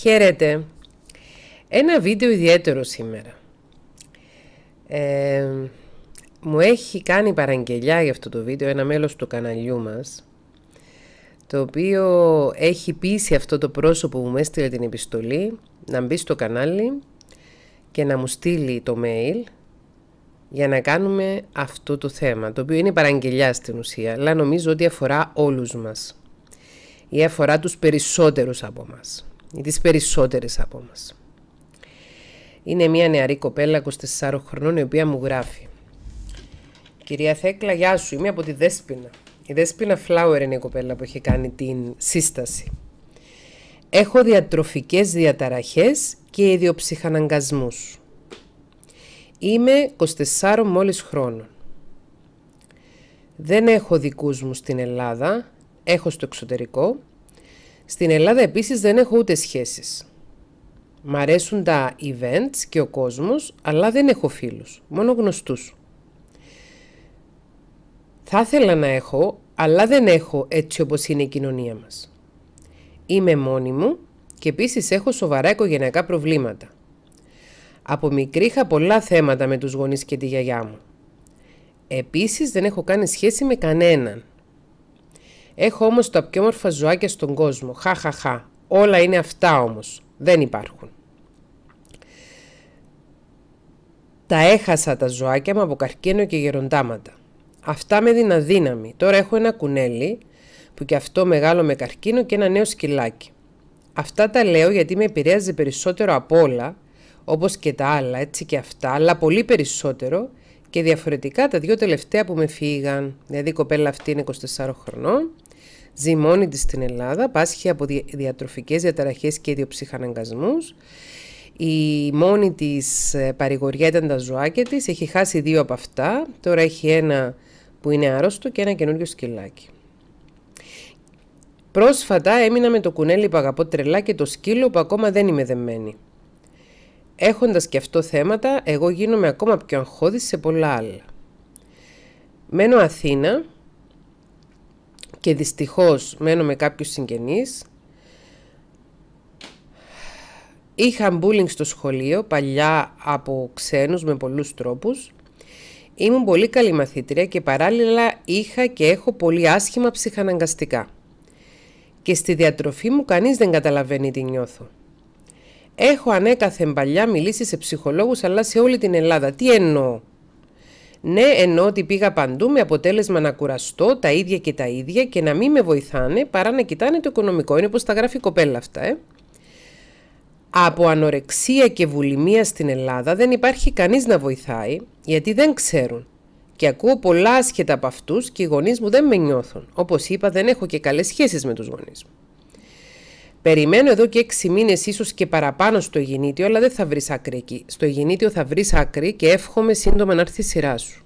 Χαίρετε. Ένα βίντεο ιδιαίτερο σήμερα. Ε, μου έχει κάνει παραγγελιά για αυτό το βίντεο ένα μέλος του καναλιού μας, το οποίο έχει πείσει αυτό το πρόσωπο που μου έστειλε την επιστολή να μπει στο κανάλι και να μου στείλει το mail για να κάνουμε αυτό το θέμα, το οποίο είναι παραγγελιά στην ουσία, αλλά νομίζω ότι αφορά όλους μας ή αφορά τους περισσότερους από μας ή τις περισσότερες από μας. Είναι μια νεαρή κοπέλα 24 χρονών η οποία μου γράφει «Κυρία Θέκλα, γεια σου, είμαι από τη Δέσποινα. Η Δέσποινα Flower είναι η κοπέλα που έχει κάνει την σύσταση. Έχω διατροφικές διαταραχές και ιδιοψυχαναγκασμούς. Είμαι 24 μόλις χρόνων. Δεν έχω δικούς μου στην Ελλάδα, έχω στο εξωτερικό στην Ελλάδα επίσης δεν έχω ούτε σχέσεις. Μ' αρέσουν τα events και ο κόσμος, αλλά δεν έχω φίλους, μόνο γνωστούς. Θα ήθελα να έχω, αλλά δεν έχω έτσι όπως είναι η κοινωνία μας. Είμαι μόνη μου και επίσης έχω σοβαρά οικογενειακά προβλήματα. Από μικρή είχα πολλά θέματα με τους γονείς και τη γιαγιά μου. Επίσης δεν έχω κάνει σχέση με κανέναν. Έχω όμως τα πιο όμορφα ζωάκια στον κόσμο. Χα, χα, χα. Όλα είναι αυτά όμως. Δεν υπάρχουν. Τα έχασα τα ζωάκια μου από καρκίνο και γεροντάματα. Αυτά με δίνα δύναμη. Τώρα έχω ένα κουνέλι που και αυτό μεγάλο με καρκίνο και ένα νέο σκυλάκι. Αυτά τα λέω γιατί με επηρέαζε περισσότερο από όλα, όπως και τα άλλα, έτσι και αυτά, αλλά πολύ περισσότερο και διαφορετικά τα δύο τελευταία που με φύγαν. Δηλαδή η κοπέλα αυτή είναι 24 χρονών Ζει μόνη της στην Ελλάδα, πάσχει από διατροφικές διαταραχές και ιδιοψυχαναγκασμούς. Η μόνη της ε, παρηγοριά ήταν τα ζωάκια της, έχει χάσει δύο από αυτά, τώρα έχει ένα που είναι άρρωστο και ένα καινούριο σκυλάκι. Πρόσφατα έμεινα με το κουνέλι που αγαπώ και το σκύλο που ακόμα δεν είμαι δεμένη. Έχοντας και αυτό θέματα, εγώ γίνομαι ακόμα πιο αγχώδης σε πολλά άλλα. Μένω Αθήνα, και δυστυχώς μένω με κάποιους συγγενείς. Είχα μπούλινγκ στο σχολείο παλιά από ξένους με πολλούς τρόπους. Ήμουν πολύ καλή μαθήτρια και παράλληλα είχα και έχω πολύ άσχημα ψυχαναγκαστικά. Και στη διατροφή μου κανείς δεν καταλαβαίνει τι νιώθω. Έχω ανέκαθεν παλιά μιλήσει σε ψυχολόγους αλλά σε όλη την Ελλάδα. Τι εννοώ. Ναι, ενώ ότι πήγα παντού με αποτέλεσμα να κουραστώ τα ίδια και τα ίδια και να μην με βοηθάνε παρά να κοιτάνε το οικονομικό. Είναι όπως τα γράφει η κοπέλα αυτά, ε. Από ανορεξία και βουλημία στην Ελλάδα δεν υπάρχει κανείς να βοηθάει γιατί δεν ξέρουν. Και ακούω πολλά άσχετα από αυτούς και οι γονείς μου δεν με νιώθουν. Όπως είπα δεν έχω και καλές σχέσεις με τους γονείς μου. Περιμένω εδώ και έξι μήνες, ίσως και παραπάνω στο γεννήτιο, αλλά δεν θα βρεις άκρη εκεί. Στο γεννήτιο θα βρεις άκρη και εύχομαι σύντομα να έρθει η σειρά σου.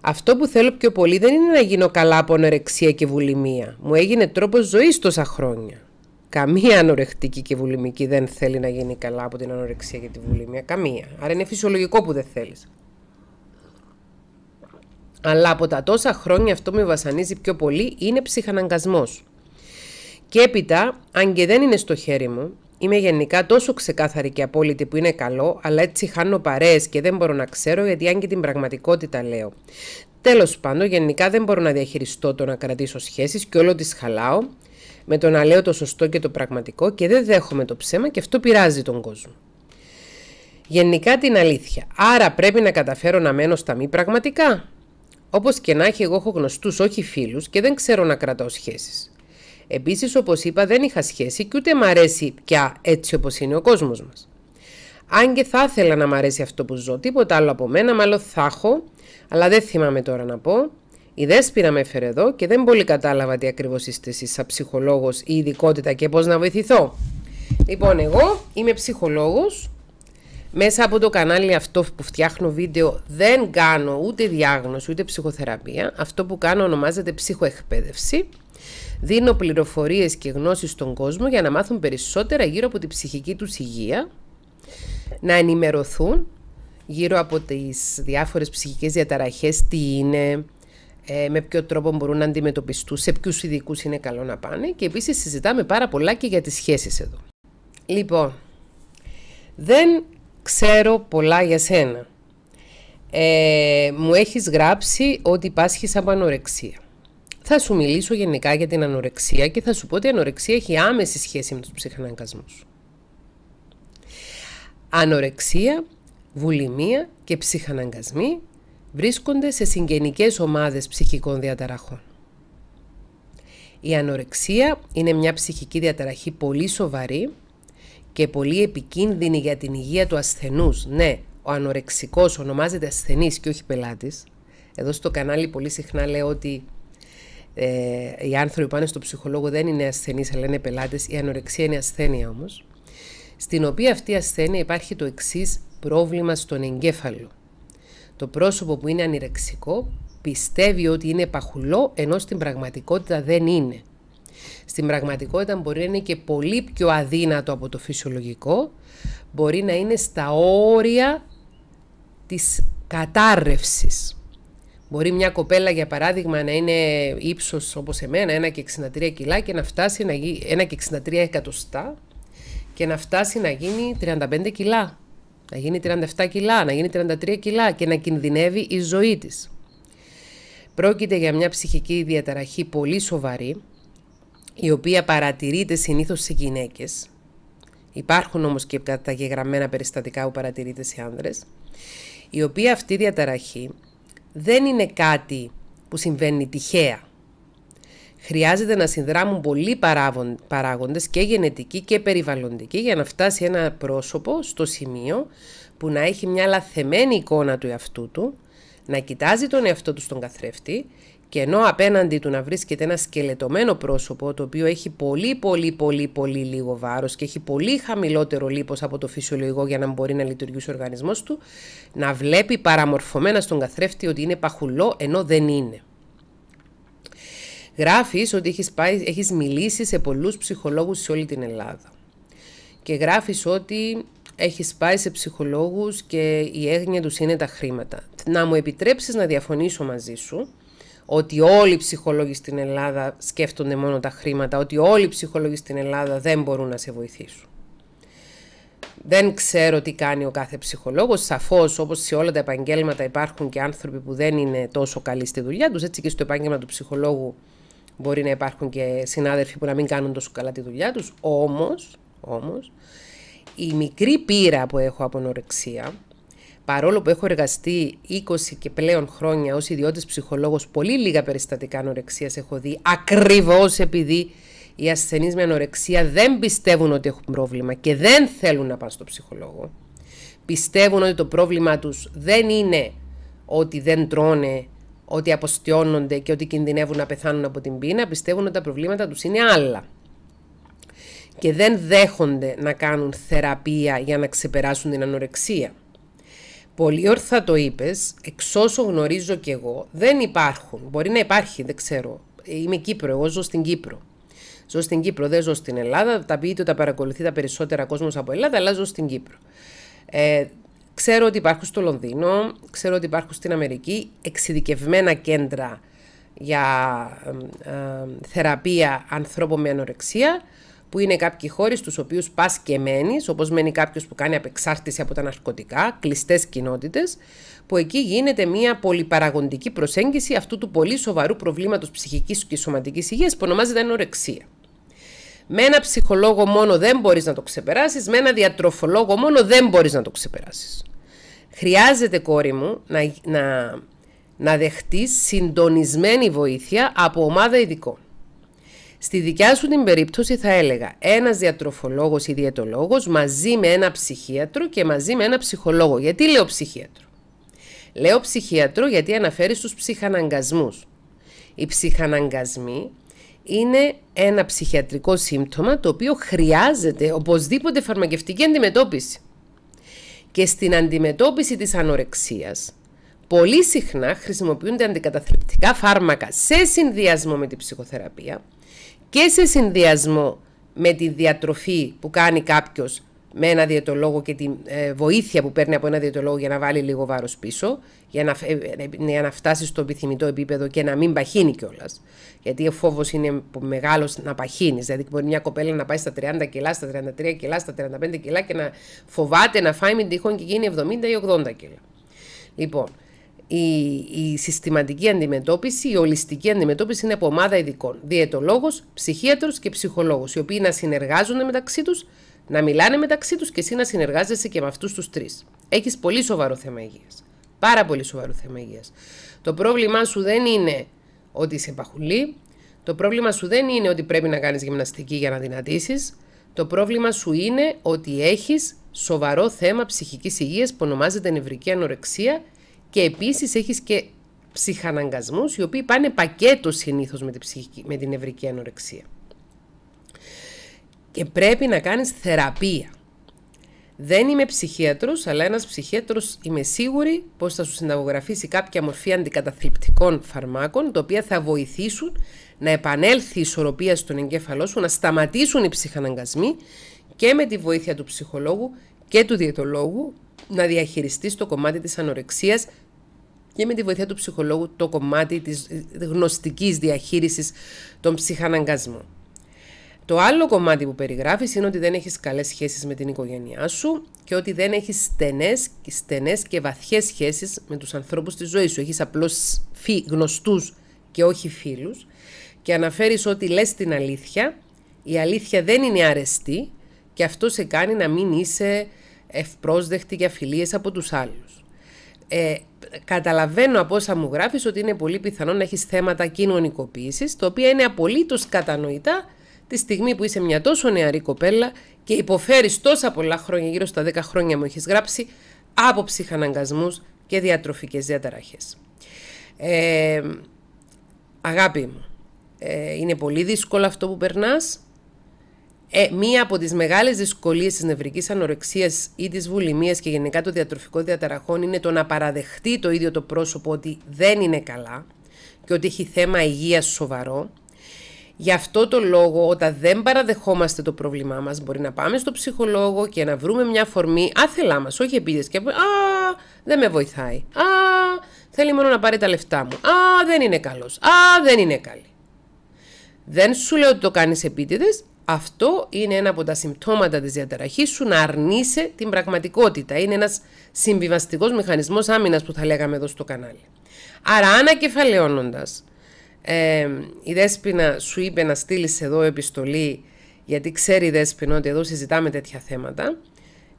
Αυτό που θέλω πιο πολύ δεν είναι να γίνω καλά από ανορεξία και βουλημία. Μου έγινε τρόπος ζωής τόσα χρόνια. Καμία ανορεκτική και βουλημική δεν θέλει να γίνει καλά από την ανορεξία και τη βουλημία. Καμία. Άρα είναι φυσιολογικό που δεν θέλεις. Αλλά από τα τόσα χρόνια αυτό που με βασανίζει πιο πολύ είναι ψυχαναγκασμός. Και έπειτα, αν και δεν είναι στο χέρι μου, είμαι γενικά τόσο ξεκάθαρη και απόλυτη που είναι καλό, αλλά έτσι χάνω παρέες και δεν μπορώ να ξέρω γιατί αν και την πραγματικότητα λέω. Τέλος πάντων, γενικά δεν μπορώ να διαχειριστώ το να κρατήσω σχέσεις και όλο τις χαλάω με το να λέω το σωστό και το πραγματικό και δεν δέχομαι το ψέμα και αυτό πειράζει τον κόσμο. Γενικά την αλήθεια. Άρα πρέπει να καταφέρω να μένω στα μη πραγματικά. Όπως και να έχει εγώ έχω γνωστούς όχι φίλους και δεν ξέρω να κρατάω σχέσεις. Επίσης, όπως είπα, δεν είχα σχέση και ούτε μ' αρέσει πια έτσι όπως είναι ο κόσμος μας. Αν και θα ήθελα να μ' αρέσει αυτό που ζω, τίποτα άλλο από μένα, μάλλον θα έχω, αλλά δεν θυμάμαι τώρα να πω. Η δέσπυρα με έφερε εδώ και δεν πολύ κατάλαβα τι ακριβώς είστε εσείς σαν ψυχολόγος ή ειδικότητα και πώς να βοηθηθώ. Λοιπόν, εγώ είμαι ψυχολόγος. Μέσα από το κανάλι αυτό που φτιάχνω βίντεο δεν κάνω ούτε διάγνωση ούτε ψυχοθεραπεία. Αυτό που κάνω ονομάζεται ψυχοεκπαίδευση. Δίνω πληροφορίες και γνώσεις στον κόσμο για να μάθουν περισσότερα γύρω από την ψυχική τους υγεία, να ενημερωθούν γύρω από τις διάφορες ψυχικές διαταραχές, τι είναι, ε, με ποιο τρόπο μπορούν να αντιμετωπιστούν, σε ποιους ειδικούς είναι καλό να πάνε και επίσης συζητάμε πάρα πολλά και για τις σχέσεις εδώ. Λοιπόν, δεν ξέρω πολλά για σένα. Ε, μου έχεις γράψει ότι πάσχεις από ανορεξία θα σου μιλήσω γενικά για την ανορεξία και θα σου πω ότι η ανορεξία έχει άμεση σχέση με τους ψυχαναγκασμούς. Ανορεξία, βουλημία και ψυχαναγκασμοί βρίσκονται σε συγγενικές ομάδες ψυχικών διαταραχών. Η ανορεξία είναι μια ψυχική διαταραχή πολύ σοβαρή και πολύ επικίνδυνη για την υγεία του ασθενούς. Ναι, ο ανορεξικός ονομάζεται ασθενής και όχι πελάτης. Εδώ στο κανάλι πολύ συχνά λέω ότι ε, οι άνθρωποι που πάνε στο ψυχολόγο δεν είναι ασθενείς, αλλά είναι πελάτες. Η ανορεξία είναι ασθένεια όμως. Στην οποία αυτή η ασθένεια υπάρχει το εξής πρόβλημα στον εγκέφαλο. Το πρόσωπο που είναι ανηρεξικό πιστεύει ότι είναι παχουλό, ενώ στην πραγματικότητα δεν είναι. Στην πραγματικότητα μπορεί να είναι και πολύ πιο αδύνατο από το φυσιολογικό, μπορεί να είναι στα όρια της κατάρρευσης. Μπορεί μια κοπέλα, για παράδειγμα, να είναι ύψος όπως εμένα, 1,63 κιλά και να φτάσει να γίνει 1,63 εκατοστά και να φτάσει να γίνει 35 κιλά, να γίνει 37 κιλά, να γίνει 33 κιλά και να κινδυνεύει η ζωή της. Πρόκειται για μια ψυχική διαταραχή πολύ σοβαρή, η οποία παρατηρείται συνήθως σε γυναίκες. Υπάρχουν όμως και τα γεγραμμένα περιστατικά που παρατηρείται σε άνδρες, η οποία αυτή διαταραχή δεν είναι κάτι που συμβαίνει τυχαία. Χρειάζεται να συνδράμουν πολλοί παράγοντες και γενετικοί και περιβαλλοντικοί για να φτάσει ένα πρόσωπο στο σημείο που να έχει μια λαθεμένη εικόνα του εαυτού του, να κοιτάζει τον εαυτό του στον καθρέφτη και ενώ απέναντι του να βρίσκεται ένα σκελετωμένο πρόσωπο το οποίο έχει πολύ πολύ πολύ πολύ λίγο βάρος και έχει πολύ χαμηλότερο λίπος από το φυσιολογικό για να μπορεί να λειτουργήσει ο οργανισμός του, να βλέπει παραμορφωμένα στον καθρέφτη ότι είναι παχουλό ενώ δεν είναι. Γράφεις ότι έχεις μιλήσει σε πολλούς ψυχολόγους σε όλη την Ελλάδα. Και γράφεις ότι έχεις πάει σε ψυχολόγους και η έγνοια τους είναι τα χρήματα. Να μου επιτρέψεις να διαφωνήσω μαζί σου ότι όλοι οι ψυχολόγοι στην Ελλάδα σκέφτονται μόνο τα χρήματα, ότι όλοι οι ψυχολόγοι στην Ελλάδα δεν μπορούν να σε βοηθήσουν. Δεν ξέρω τι κάνει ο κάθε ψυχολόγος. Σαφώς, όπως σε όλα τα επαγγέλματα, υπάρχουν και άνθρωποι που δεν είναι τόσο καλοί στη δουλειά τους. Έτσι και στο επάγγελμα του ψυχολόγου μπορεί να υπάρχουν και συνάδελφοι που να μην κάνουν τόσο καλά τη δουλειά τους. Όμως, όμως, η μικρή πείρα που έχω από νορεξία παρόλο που έχω εργαστεί 20 και πλέον χρόνια ως ιδιώτης ψυχολόγος, πολύ λίγα περιστατικά ανορεξίας έχω δει, ακριβώς επειδή οι ασθενείς με ανορεξία δεν πιστεύουν ότι έχουν πρόβλημα και δεν θέλουν να πάνε στο ψυχολόγο. Πιστεύουν ότι το πρόβλημα τους δεν είναι ότι δεν τρώνε, ότι αποστιώνονται και ότι κινδυνεύουν να πεθάνουν από την πείνα. Πιστεύουν ότι τα προβλήματα τους είναι άλλα. Και δεν δέχονται να κάνουν θεραπεία για να ξεπεράσουν την ανορεξία. Πολύ όρθα το είπες, εξ όσο γνωρίζω κι εγώ, δεν υπάρχουν. Μπορεί να υπάρχει, δεν ξέρω. Είμαι Κύπρο, εγώ ζω στην Κύπρο. Ζω στην Κύπρο, δεν ζω στην Ελλάδα. Τα πείτε, τα παρακολουθεί τα περισσότερα κόσμος από Ελλάδα, αλλά ζω στην Κύπρο. Ε, ξέρω ότι υπάρχουν στο Λονδίνο, ξέρω ότι υπάρχουν στην Αμερική εξειδικευμένα κέντρα για θεραπεία ανθρώπων με ανορεξία που είναι κάποιοι χώροι στους οποίους πας και μένεις, όπως μένει κάποιος που κάνει απεξάρτηση από τα ναρκωτικά, κλειστές κοινότητες, που εκεί γίνεται μια πολυπαραγοντική προσέγγιση αυτού του πολύ σοβαρού προβλήματος ψυχικής και σωματικής υγείας που ονομάζεται ανορεξία. Με ένα ψυχολόγο μόνο δεν μπορείς να το ξεπεράσεις, με ένα διατροφολόγο μόνο δεν μπορείς να το ξεπεράσεις. Χρειάζεται, κόρη μου, να, να, να δεχτείς συντονισμένη βοήθεια από ομάδα ειδικών. Στη δικιά σου την περίπτωση θα έλεγα ένας διατροφολόγος ή διαιτολόγος μαζί με ένα ψυχίατρο και μαζί με ένα ψυχολόγο. Γιατί λέω ψυχίατρο. Λέω ψυχίατρο γιατί αναφέρει στους ψυχαναγκασμούς. Οι ψυχαναγκασμοί είναι ένα ψυχιατρικό σύμπτωμα το οποίο χρειάζεται οπωσδήποτε φαρμακευτική αντιμετώπιση. Και στην αντιμετώπιση της ανορεξίας πολύ συχνά χρησιμοποιούνται αντικαταθλιπτικά φάρμακα σε συνδυασμό με τη ψυχοθεραπεία και σε συνδυασμό με τη διατροφή που κάνει κάποιος με ένα διαιτολόγο και τη ε, βοήθεια που παίρνει από ένα διαιτολόγο για να βάλει λίγο βάρος πίσω, ε, ε, για να, φτάσει στο επιθυμητό επίπεδο και να μην παχύνει κιόλας. Γιατί ο φόβος είναι μεγάλος να παχύνεις. Δηλαδή, μπορεί μια κοπέλα να πάει στα 30 κιλά, στα 33 κιλά, στα 35 κιλά και να φοβάται να φάει με τυχόν και γίνει 70 ή 80 κιλά. Λοιπόν, η, η συστηματική αντιμετώπιση, η ολιστική αντιμετώπιση είναι από ομάδα ειδικών. Διαιτολόγος, ψυχίατρος και ψυχολόγος, οι οποίοι να συνεργάζονται μεταξύ τους, να μιλάνε μεταξύ τους και εσύ να συνεργάζεσαι και με αυτούς τους τρεις. Έχεις πολύ σοβαρό θέμα υγείας. Πάρα πολύ σοβαρό θέμα υγείας. Το πρόβλημά σου δεν είναι ότι είσαι παχουλή, το πρόβλημα σου δεν είναι ότι πρέπει να κάνεις γυμναστική για να δυνατήσεις, το πρόβλημα σου είναι ότι έχεις σοβαρό θέμα ψυχικής υγείας που ονομάζεται νευρική ανορεξία και επίσης έχεις και ψυχαναγκασμούς, οι οποίοι πάνε πακέτο συνήθως με την, ψυχική, με την νευρική ανορεξία. Και πρέπει να κάνεις θεραπεία. Δεν είμαι ψυχίατρος, αλλά ένας ψυχίατρος είμαι σίγουρη πως θα σου συνταγογραφήσει κάποια μορφή αντικαταθλιπτικών φαρμάκων, τα οποία θα βοηθήσουν να επανέλθει η ισορροπία στον εγκέφαλό σου, να σταματήσουν οι ψυχαναγκασμοί και με τη βοήθεια του ψυχολόγου και του διαιτολόγου να διαχειριστείς το κομμάτι της ανορεξίας και με τη βοήθεια του ψυχολόγου το κομμάτι της γνωστικής διαχείρισης των ψυχαναγκασμών. Το άλλο κομμάτι που περιγράφεις είναι ότι δεν έχεις καλές σχέσεις με την οικογένειά σου και ότι δεν έχεις στενές, στενές και βαθιές σχέσεις με τους ανθρώπους της ζωής σου. Έχεις απλώς φι, γνωστούς και όχι φίλους και αναφέρεις ότι λες την αλήθεια, η αλήθεια δεν είναι αρεστή και αυτό σε κάνει να μην είσαι ευπρόσδεκτη για φιλίες από τους άλλους ε, καταλαβαίνω από όσα μου γράφεις ότι είναι πολύ πιθανό να έχεις θέματα κοινωνικοποίησης, τα οποία είναι απολύτως κατανοητά τη στιγμή που είσαι μια τόσο νεαρή κοπέλα και υποφέρεις τόσα πολλά χρόνια, γύρω στα 10 χρόνια μου έχεις γράψει, από ψυχαναγκασμούς και διατροφικές διαταραχές. Ε, αγάπη μου, ε, είναι πολύ δύσκολο αυτό που περνάς, ε, μία από τις μεγάλες δυσκολίες της νευρικής ανορεξίας ή της βουλημίας και γενικά των διατροφικών διαταραχών είναι το να παραδεχτεί το ίδιο το πρόσωπο ότι δεν είναι καλά και ότι έχει θέμα υγείας σοβαρό. Γι' αυτό το λόγο όταν δεν παραδεχόμαστε το πρόβλημά μας μπορεί να πάμε στο ψυχολόγο και να βρούμε μια φορμή άθελά μας, όχι επίδες και α, δεν με βοηθάει, α, θέλει μόνο να πάρει τα λεφτά μου, α, δεν είναι καλός, α, δεν είναι καλή. Δεν σου λέω ότι το κάνεις επίτηδες, αυτό είναι ένα από τα συμπτώματα της διαταραχής σου να αρνείσαι την πραγματικότητα. Είναι ένας συμβιβαστικός μηχανισμός άμυνας που θα λέγαμε εδώ στο κανάλι. Άρα ανακεφαλαιώνοντας, ε, η Δέσποινα σου είπε να στείλεις εδώ επιστολή γιατί ξέρει η Δέσποινα ότι εδώ συζητάμε τέτοια θέματα.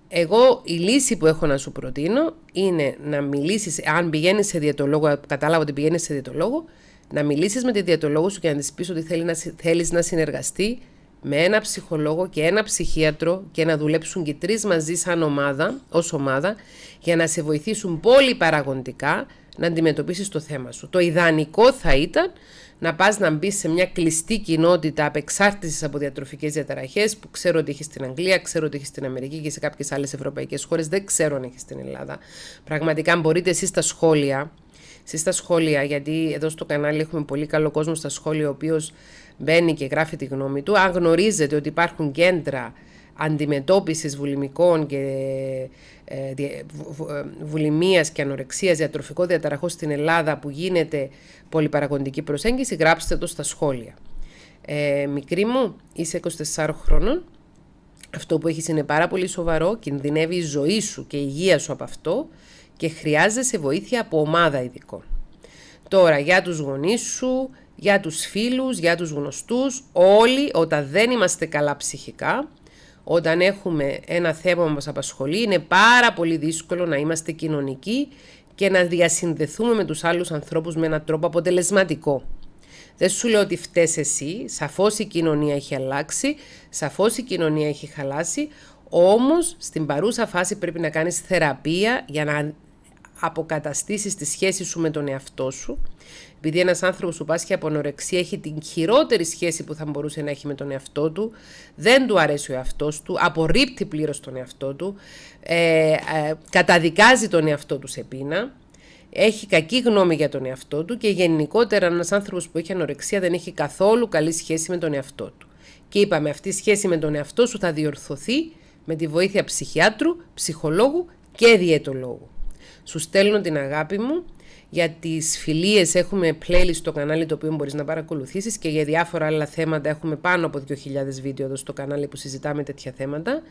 Εγώ η λύση που έχω να σου προτείνω είναι να μιλήσεις, αν πηγαίνεις σε διαιτολόγο, κατάλαβα ότι πηγαίνεις σε διαιτολόγο, να μιλήσεις με τη διαιτολόγο σου και να της πεις ότι θέλει θέλεις να συνεργαστεί με ένα ψυχολόγο και ένα ψυχίατρο και να δουλέψουν και τρεις μαζί σαν ομάδα, ως ομάδα για να σε βοηθήσουν πολύ παραγωγικά να αντιμετωπίσεις το θέμα σου. Το ιδανικό θα ήταν να πας να μπεις σε μια κλειστή κοινότητα απεξάρτησης από διατροφικές διαταραχές που ξέρω ότι έχεις στην Αγγλία, ξέρω ότι έχεις στην Αμερική και σε κάποιες άλλες ευρωπαϊκές χώρες, δεν ξέρω αν έχεις στην Ελλάδα. Πραγματικά αν μπορείτε εσείς στα σχόλια εσείς στα σχόλια, γιατί εδώ στο κανάλι έχουμε πολύ καλό κόσμο στα σχόλια, ο οποίος μπαίνει και γράφει τη γνώμη του. Αν γνωρίζετε ότι υπάρχουν κέντρα αντιμετώπισης βουλημικών και ε, ε, βουλημίας και ανορεξίας διατροφικό διαταραχό στην Ελλάδα που γίνεται πολυπαραγοντική προσέγγιση, γράψτε το στα σχόλια. Ε, μικρή μου, είσαι 24 χρόνων, αυτό που έχεις είναι πάρα πολύ σοβαρό, κινδυνεύει η ζωή σου και η υγεία σου από αυτό και χρειάζεσαι βοήθεια από ομάδα ειδικών. Τώρα για τους γονείς σου, για τους φίλους, για τους γνωστούς, όλοι όταν δεν είμαστε καλά ψυχικά, όταν έχουμε ένα θέμα που μας απασχολεί, είναι πάρα πολύ δύσκολο να είμαστε κοινωνικοί και να διασυνδεθούμε με τους άλλους ανθρώπους με έναν τρόπο αποτελεσματικό. Δεν σου λέω ότι φταίς εσύ, σαφώς η κοινωνία έχει αλλάξει, σαφώς η κοινωνία έχει χαλάσει, όμως στην παρούσα φάση πρέπει να κάνεις θεραπεία για να αποκαταστήσεις τη σχέση σου με τον εαυτό σου. Επειδή ένας άνθρωπος που πάσχει από ανορεξία έχει την χειρότερη σχέση που θα μπορούσε να έχει με τον εαυτό του, δεν του αρέσει ο εαυτός του, απορρίπτει πλήρως τον εαυτό του, ε, ε, καταδικάζει τον εαυτό του σε πείνα, έχει κακή γνώμη για τον εαυτό του και γενικότερα ένας άνθρωπος που έχει ανορεξία δεν έχει καθόλου καλή σχέση με τον εαυτό του. Και είπαμε αυτή η σχέση με τον εαυτό σου θα διορθωθεί με τη βοήθεια ψυχιάτρου, ψυχολόγου και διαιτολόγου. Σου στέλνω την αγάπη μου. Για τις φιλίες έχουμε playlist στο κανάλι το οποίο μπορείς να παρακολουθήσεις και για διάφορα άλλα θέματα έχουμε πάνω από 2.000 βίντεο εδώ στο κανάλι που συζητάμε τέτοια θέματα.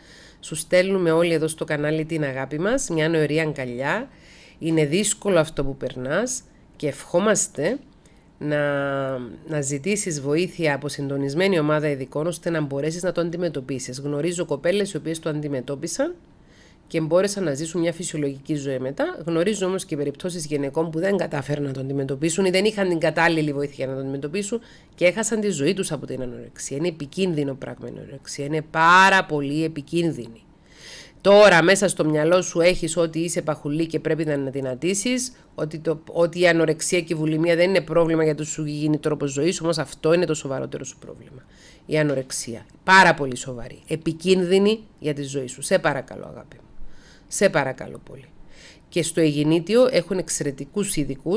Σου στέλνουμε όλοι εδώ στο κανάλι την αγάπη μας, μια νοερή αγκαλιά. Είναι δύσκολο αυτό που περνάς και ευχόμαστε να, να ζητήσεις βοήθεια από συντονισμένη ομάδα ειδικών ώστε να μπορέσεις να το αντιμετωπίσεις. Γνωρίζω κοπέλες οι οποίες το αντιμετώπισαν και μπόρεσαν να ζήσουν μια φυσιολογική ζωή μετά. Γνωρίζω όμως και περιπτώσεις γυναικών που δεν κατάφεραν να τον αντιμετωπίσουν ή δεν είχαν την κατάλληλη βοήθεια να τον αντιμετωπίσουν και έχασαν τη ζωή τους από την ανορεξία. Είναι επικίνδυνο πράγμα η ανορεξία. Είναι πάρα πολύ επικίνδυνη. Τώρα μέσα στο μυαλό σου έχεις ότι είσαι παχουλή και πρέπει να αναδυνατήσεις, ότι, το, ότι η ανορεξία και η βουλημία δεν είναι πρόβλημα για το σου γίνει τρόπος ζωής, όμως αυτό είναι το σοβαρότερο σου πρόβλημα. Η ανορεξία. Πάρα πολύ σοβαρή. Επικίνδυνη για τη ζωή σου. Σε παρακαλώ, αγάπη σε παρακαλώ πολύ. Και στο Εγινήτιο έχουν εξαιρετικούς ειδικούς.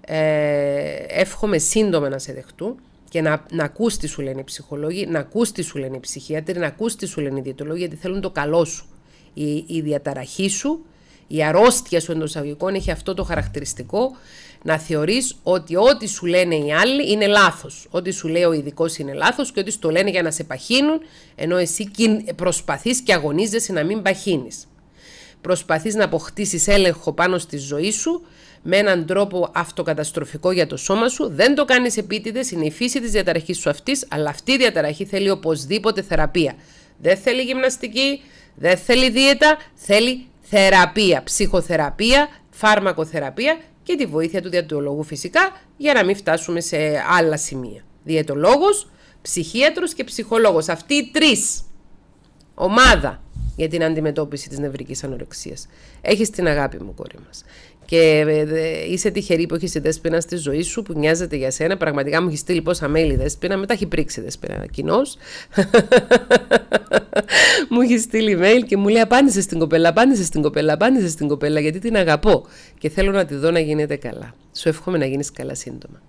Ε, εύχομαι σύντομα να σε δεχτούν και να, να τι σου λένε οι ψυχολόγοι, να ακούς τι σου λένε οι ψυχίατροι, να ακούς τι σου λένε οι διαιτολόγοι, γιατί θέλουν το καλό σου. Η, η διαταραχή σου, η αρρώστια σου εντός αγωγικών έχει αυτό το χαρακτηριστικό να θεωρείς ότι ό,τι σου λένε οι άλλοι είναι λάθος. Ό,τι σου λέει ο ειδικός είναι λάθος. και ό,τι σου το λένε για να σε παχύνουν, ενώ εσύ προσπαθείς και αγωνίζεσαι να μην παχύνεις προσπαθείς να αποκτήσεις έλεγχο πάνω στη ζωή σου με έναν τρόπο αυτοκαταστροφικό για το σώμα σου. Δεν το κάνεις επίτηδες, είναι η φύση της διαταραχής σου αυτής, αλλά αυτή η διαταραχή θέλει οπωσδήποτε θεραπεία. Δεν θέλει γυμναστική, δεν θέλει δίαιτα, θέλει θεραπεία, ψυχοθεραπεία, φάρμακοθεραπεία και τη βοήθεια του διατολόγου φυσικά για να μην φτάσουμε σε άλλα σημεία. Διαιτολόγος, ψυχίατρος και ψυχολόγος. Αυτοί οι τρεις. Ομάδα για την αντιμετώπιση της νευρικής ανορεξίας. Έχεις την αγάπη μου, κόρη μας. Και ε, είσαι τυχερή που έχεις τη δέσπινα στη ζωή σου που νοιάζεται για σένα. Πραγματικά μου έχεις στείλει πόσα mail δέσπινα. Μετά έχει πρίξει δέσπινα. κοινό. μου έχεις στείλει mail και μου λέει Απάντησες στην κοπέλα, απάντησες στην κοπέλα, απάντησες στην κοπέλα γιατί την αγαπώ και θέλω να τη δω να γίνεται καλά. Σου εύχομαι να γίνεις καλά σύντομα.